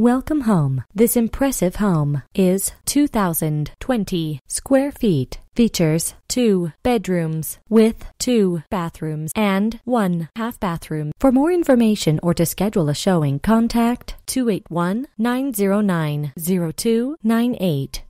Welcome home. This impressive home is 2,020 square feet. Features two bedrooms with two bathrooms and one half bathroom. For more information or to schedule a showing, contact 281 909 0298.